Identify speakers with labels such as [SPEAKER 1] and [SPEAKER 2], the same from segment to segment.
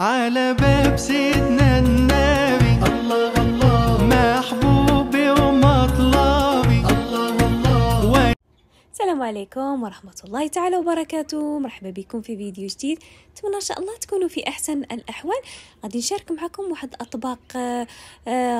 [SPEAKER 1] على باب سيدنا النبي السلام عليكم ورحمة الله تعالى وبركاته مرحبا بكم في فيديو جديد نتمنى إن شاء الله تكونوا في أحسن الأحوال غادي نشارك معكم واحد أطباق آه،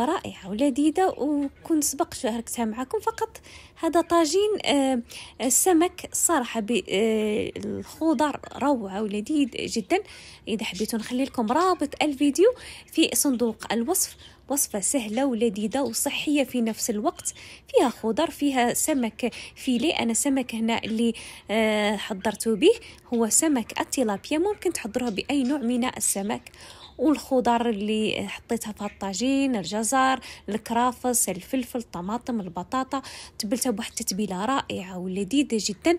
[SPEAKER 1] رائعة ولذيذة وكنت سبق شاركتها معكم فقط هذا طاجين آه، السمك صراحة بالخضر روعة ولذيذ جدا إذا حبيتوا نخلي لكم رابط الفيديو في صندوق الوصف وصفة سهلة ولذيذة وصحية في نفس الوقت فيها خضر فيها سمك فيلي أنا سمك هنا اللي آه، حضرته به هو سمك التيلابيا ممكن تحضروه بأي نوع من السمك والخضر اللي حطيتها في الطاجين الجزر الكرافس الفلفل الطماطم البطاطا تبلتها بواحد التتبيله رائعه ولذيذه جدا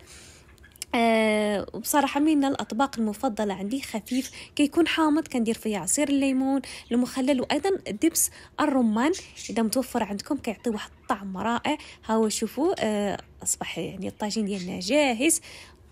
[SPEAKER 1] أه وبصراحة من الأطباق المفضلة عندي خفيف كيكون حامض كندير فيه عصير الليمون المخلل وأيضا دبس الرمان إذا متوفر عندكم كيعطي واحد الطعم رائع هاو شوفوا أه أصبح يعني الطاجين ديالنا جاهز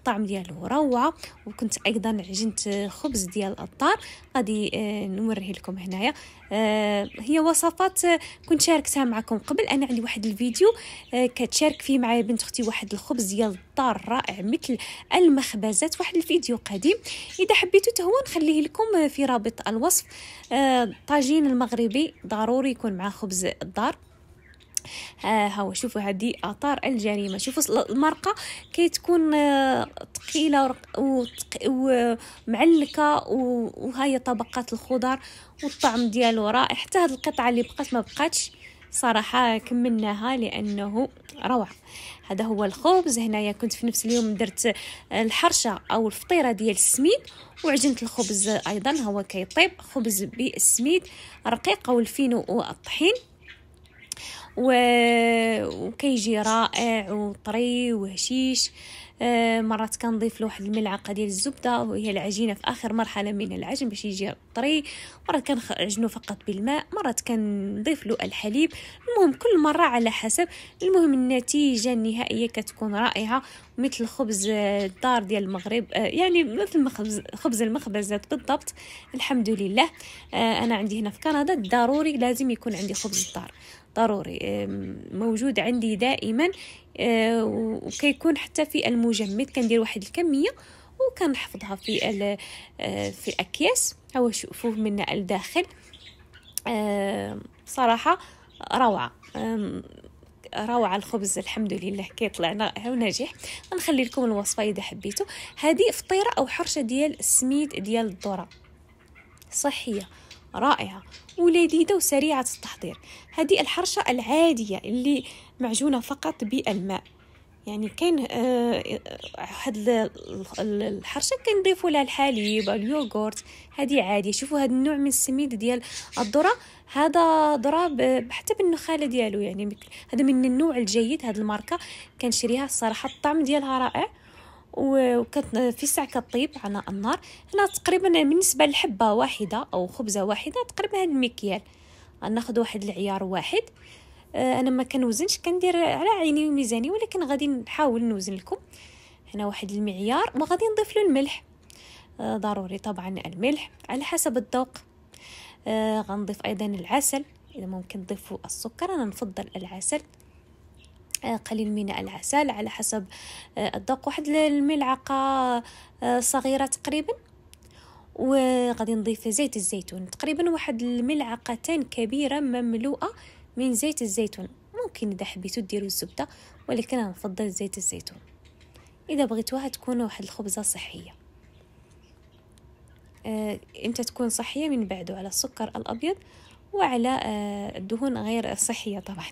[SPEAKER 1] الطعم ديالو روعه وكنت ايضا عجنت خبز ديال الدار غادي آه، نوريه لكم هنايا آه، هي وصفات آه، كنت شاركتها معكم قبل انا عندي واحد الفيديو كتشارك فيه معايا بنت اختي واحد الخبز ديال الطار رائع مثل المخبزات واحد الفيديو قديم اذا حبيتو تهو نخليه لكم في رابط الوصف طاجين المغربي ضروري يكون مع خبز الدار ها هو شوفوا هذه اثار الجريمه شوفوا المرقه كتكون آه، ثقيله ومعلكه وهي طبقات الخضر والطعم ديالو رائع حتى هذه القطعه اللي بقات ما بقاتش صراحة كملناها لأنه روعة هذا هو الخبز هنايا كنت في نفس اليوم درت آه، الحرشة أو الفطيرة ديال السميد وعجنت الخبز أيضا هو كيطيب خبز بالسميد رقيق والفينو الفينو والطحين و... وكيجي رائع وطري وهشيش آه، مرات كنضيف له واحد الملعقه ديال الزبده وهي العجينه في اخر مرحله من العجن باش يجي طري مرات كنعجنو فقط بالماء مرات كنضيف له الحليب المهم كل مره على حسب المهم النتيجه النهائيه كتكون رائعه مثل خبز الدار ديال المغرب آه، يعني مثل خبز المخبزات بالضبط الحمد لله آه، انا عندي هنا في كندا ضروري لازم يكون عندي خبز الدار ضروري موجود عندي دائما آه، وكيكون حتى في المجمد كندير واحد الكميه وكنحفظها في آه، في الاكياس هو شوفوه من الداخل آه، صراحه روعه روعه الخبز الحمد لله كيطلع ناجح غنخلي لكم الوصفه اذا حبيتو هذه فطيره او حرشه ديال السميد ديال الذره صحيه رائعة ولذيذة وسريعة التحضير هذه الحرشة العادية اللي معجونة فقط بالماء يعني كاين واحد آه الحرشه كنضيفوا لها الحليب اليوغورت هذه عاديه شوفوا هذا النوع من السميد ديال الذره هذا ذرة حتى بالنخاله ديالو يعني هذا من النوع الجيد هذه الماركه كنشريها الصراحه الطعم ديالها رائع وكانت في الساعه كطيب على النار هنا تقريبا بالنسبة لحبة واحدة أو خبزة واحدة تقريبا هاد المكيال غناخد واحد العيار واحد آه، انا ما كنوزنش كندير على عيني وميزاني ولكن غادي نحاول نوزن لكم هنا واحد المعيار وغادي نضيف له الملح آه، ضروري طبعا الملح على حسب الذوق آه، غنضيف ايضا العسل اذا ممكن تضيفوا السكر انا نفضل العسل قليل من العسل على حسب آه، الذوق واحد الملعقة آه، صغيرة تقريبا وغادي نضيف زيت الزيتون تقريبا واحد الملعقتان كبيرة مملوءة من زيت الزيتون ممكن إذا حبيتو ديروا الزبدة ولكن أنا نفضل زيت الزيتون إذا بغيتوها تكون واحد الخبزة صحية آه، امتى تكون صحية من بعده على السكر الأبيض وعلى آه الدهون غير صحية طبعا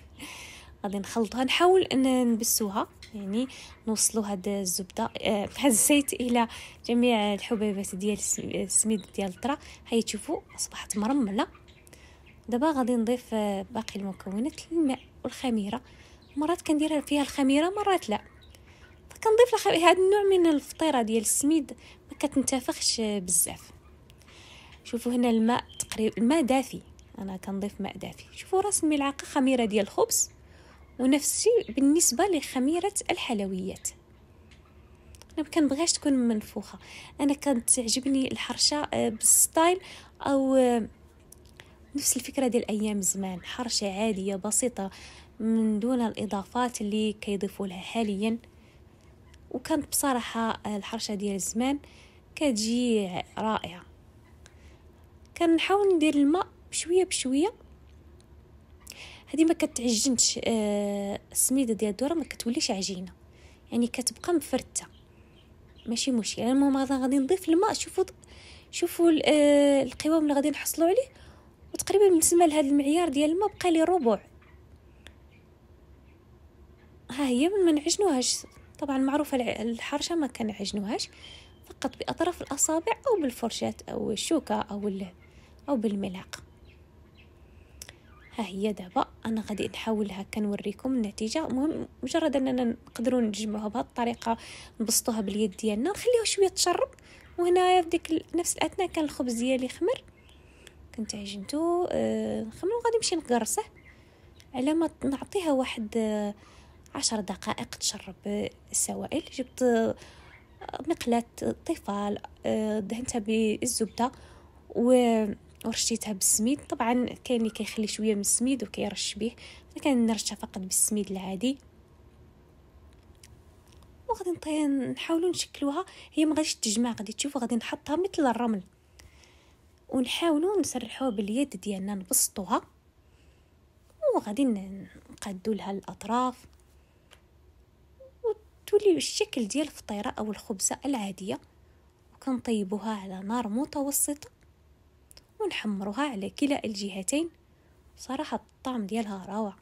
[SPEAKER 1] غادي نخلطها نحاول ان نبسوها يعني نوصلوا هاد الزبده آه هاد الزيت الى جميع الحبيبات ديال السميد ديال الطرا هاي تشوفوا اصبحت مرمله دابا غادي نضيف آه، باقي المكونات الماء والخميره مرات كندير فيها الخميره مرات لا فكنضيف هاد هذا النوع من الفطيره ديال السميد ما كتنتفخش بزاف شوفوا هنا الماء تقريبا الماء دافي انا كنضيف ماء دافي شوفوا راس الملعقه خميره ديال الخبز ونفسي بالنسبة لخميرة الحلويات انا كان بغيش تكون منفوخه انا كتعجبني الحرشه آه، بالستايل او آه، نفس الفكره ديال ايام زمان حرشه عاديه بسيطه من دون الاضافات اللي كيضيفوا لها حاليا وكانت بصراحه آه، الحرشه ديال زمان كتجي رائعه كنحاول ندير الماء بشويه بشويه هذه ما كتعجنش آه، السميده ديال الذره ما كتوليش عجينه يعني كتبقى مفرته ماشي مشكل يعني المهم هذا غادي نضيف الماء شوفوا شوفوا آه، القوام اللي غادي نحصلوا عليه وتقريبا بالنسبه لهذا المعيار ديال الماء بقى لي ربع ها هي من ما نعجنوهاش طبعا معروفه الحرشه ما كنعجنوهاش فقط باطراف الاصابع او بالفرشاه او الشوكه او او بالملعقه ها هي دابا انا غادي نحاولها كنوريكم النتيجه المهم مجرد اننا نقدروا نجمعوها بهذه الطريقه نبسطوها باليد ديالنا نخليوها شويه تشرب وهنايا في ديك نفس الاثناء كان الخبز ديالي خمر كنت عجنتو آه خمر وغادي نمشي نكرصه على ما نعطيها واحد آه، عشر دقائق تشرب آه، السوائل جبت آه، مقلاة طفال دهنتها بالزبدة و ورشيتها بالسميد طبعا كاين اللي كيخلي شويه من السميد وكيرش به انا كنرشها فقط بالسميد العادي وغادي نطي نحاولوا نشكلوها هي ما غاديش تجمع غادي تشوفوا غادي نحطها مثل الرمل ونحاولوا نسرحوها باليد ديالنا نبسطوها وغادي نقادوا لها الاطراف وتولي الشكل ديال الفطيره او الخبزه العاديه وكنطيبوها على نار متوسطه ونحمروها على كلا الجهتين صراحة الطعم ديالها روعة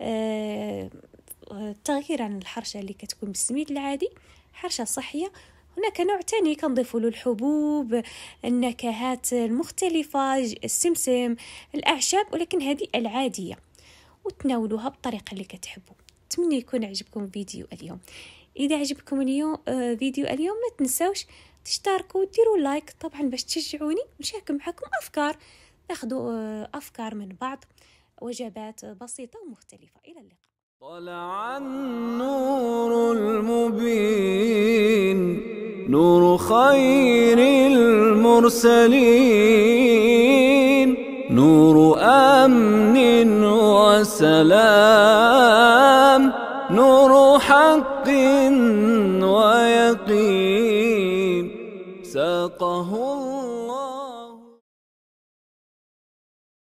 [SPEAKER 1] أه تغيير عن الحرشة اللي كتكون بالسميد العادي حرشة صحية هناك نوع تاني كنضيفوا له الحبوب النكهات المختلفة السمسم الأعشاب ولكن هذه العادية وتناولوها بطريقة اللي كتحبوا نتمنى يكون عجبكم فيديو اليوم إذا عجبكم اليوم آه، فيديو اليوم ما تنسوش تشتركوا وديروا لايك طبعا باش تشجعوني ونشارك معكم افكار ناخذوا آه، افكار من بعض وجبات بسيطه ومختلفه الى اللقاء طلع النور المبين نور خير المرسلين نور امن وسلام نور حق